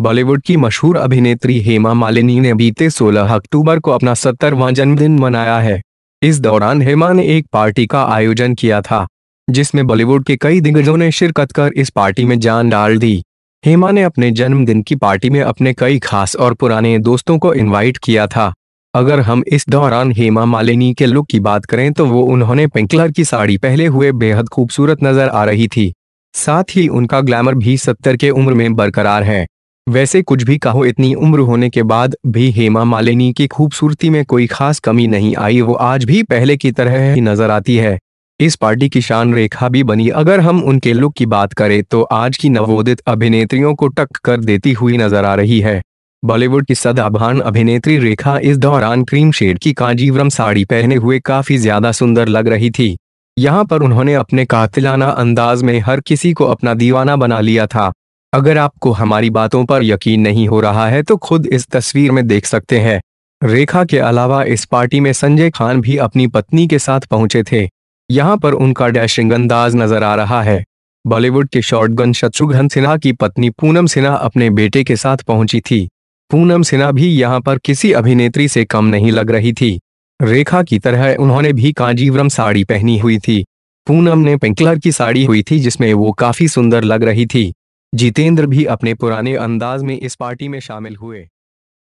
बॉलीवुड की मशहूर अभिनेत्री हेमा मालिनी ने बीते 16 अक्टूबर को अपना सत्तरवा जन्मदिन मनाया है इस दौरान हेमा ने एक पार्टी का आयोजन किया था जिसमें बॉलीवुड के कई दिग्गजों ने शिरकत कर इस पार्टी में जान डाल दी हेमा ने अपने जन्मदिन की पार्टी में अपने कई खास और पुराने दोस्तों को इन्वाइट किया था अगर हम इस दौरान हेमा मालिनी के लुक की बात करें तो वो उन्होंने पिंकलर की साड़ी पहले हुए बेहद खूबसूरत नजर आ रही थी साथ ही उनका ग्लैमर भी सत्तर के उम्र में बरकरार है वैसे कुछ भी कहो इतनी उम्र होने के बाद भी हेमा मालिनी की खूबसूरती में कोई खास कमी नहीं आई वो आज भी पहले की तरह ही नजर आती है इस पार्टी की शान रेखा भी बनी अगर हम उनके लुक की बात करें तो आज की नवोदित अभिनेत्रियों को टक कर देती हुई नजर आ रही है बॉलीवुड की सदाभान अभिनेत्री रेखा इस दौरान क्रीम शेड की कांजीवरम साड़ी पहने हुए काफी ज्यादा सुंदर लग रही थी यहाँ पर उन्होंने अपने कातिलाना अंदाज में हर किसी को अपना दीवाना बना लिया था अगर आपको हमारी बातों पर यकीन नहीं हो रहा है तो खुद इस तस्वीर में देख सकते हैं रेखा के अलावा इस पार्टी में संजय खान भी अपनी पत्नी के साथ पहुंचे थे यहां पर उनका डैशिंग अंदाज नजर आ रहा है बॉलीवुड के शॉर्टगन शत्रुघ्न सिन्हा की पत्नी पूनम सिन्हा अपने बेटे के साथ पहुंची थी पूनम सिन्हा भी यहां पर किसी अभिनेत्री से कम नहीं लग रही थी रेखा की तरह उन्होंने भी कांजीवरम साड़ी पहनी हुई थी पूनम ने पिंकलर की साड़ी हुई थी जिसमें वो काफी सुंदर लग रही थी जितेंद्र भी अपने पुराने अंदाज में इस पार्टी में शामिल हुए